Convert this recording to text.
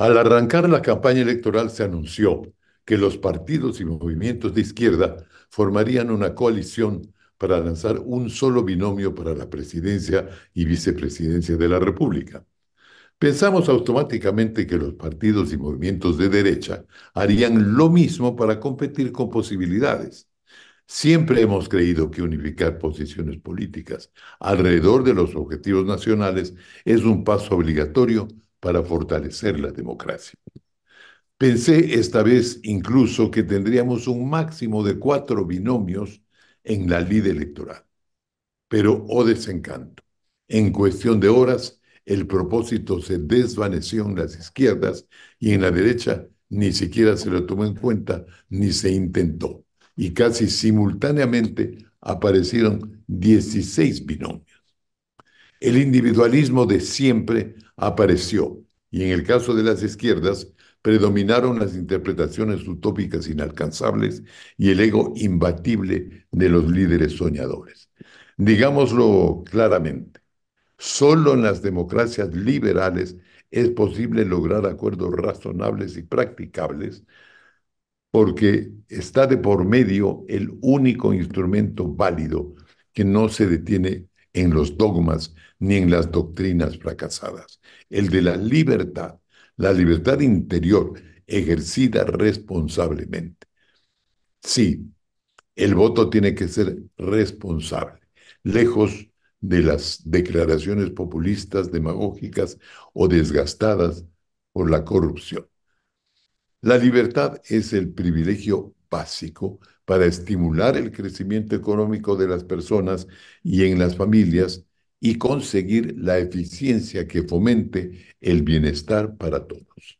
Al arrancar la campaña electoral se anunció que los partidos y movimientos de izquierda formarían una coalición para lanzar un solo binomio para la presidencia y vicepresidencia de la República. Pensamos automáticamente que los partidos y movimientos de derecha harían lo mismo para competir con posibilidades. Siempre hemos creído que unificar posiciones políticas alrededor de los objetivos nacionales es un paso obligatorio para fortalecer la democracia. Pensé esta vez incluso que tendríamos un máximo de cuatro binomios en la lid electoral. Pero, oh desencanto, en cuestión de horas el propósito se desvaneció en las izquierdas y en la derecha ni siquiera se lo tomó en cuenta ni se intentó. Y casi simultáneamente aparecieron 16 binomios el individualismo de siempre apareció y en el caso de las izquierdas predominaron las interpretaciones utópicas inalcanzables y el ego imbatible de los líderes soñadores. Digámoslo claramente, solo en las democracias liberales es posible lograr acuerdos razonables y practicables porque está de por medio el único instrumento válido que no se detiene en los dogmas ni en las doctrinas fracasadas. El de la libertad, la libertad interior ejercida responsablemente. Sí, el voto tiene que ser responsable, lejos de las declaraciones populistas, demagógicas o desgastadas por la corrupción. La libertad es el privilegio básico para estimular el crecimiento económico de las personas y en las familias y conseguir la eficiencia que fomente el bienestar para todos.